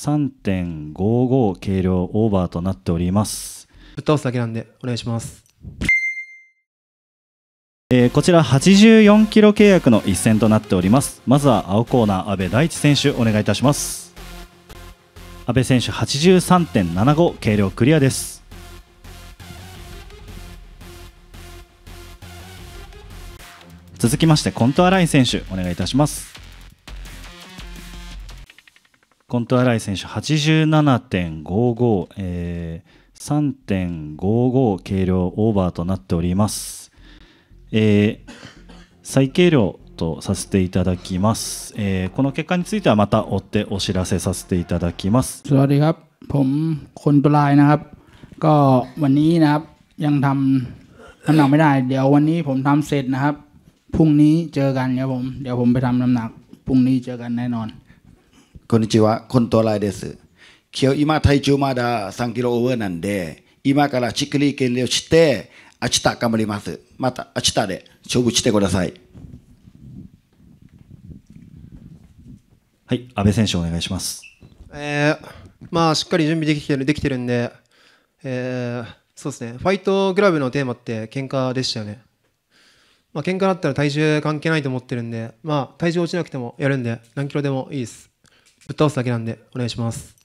3.55軽量オーバーとなっておりますぶっ倒すだけなんでお願いしますえー、こちら84キロ契約の一戦となっておりますまずは青コーナー阿部大地選手お願いいたします阿部選手83.75軽量クリアです続きましてコントアライン選手お願いいたしますコント新井選手87.55、えー、3.55軽量オーバーとなっております。えー、最軽量とさせていただきます、えー、この結果についてはまた追ってお知らせさせていただきます。สวัสดีครับผมคนปลายนะครับก็วันนี้นะครับยังทำน้ำหนักไม่ได้เดี๋ยววันนี้ผมทำเสร็จนะครับพรุ่งนี้เจอกันครับผมเดี๋ยวผมไปทำน้ำหนักพรุ่งนี้เจอกันแน่นอนこんにちは、コントライです。今日今体重まだ3キロオーバーなんで、今からしっくり減量して、明日頑張ります。また明日で勝負してください。はい、安倍選手お願いします。えー、まあしっかり準備できてるできてるんで、えー、そうですね、ファイトグラブのテーマって喧嘩でしたよね。まあ喧嘩だったら体重関係ないと思ってるんで、まあ体重落ちなくてもやるんで、何キロでもいいです。ぶっ倒すだけなんでお願いします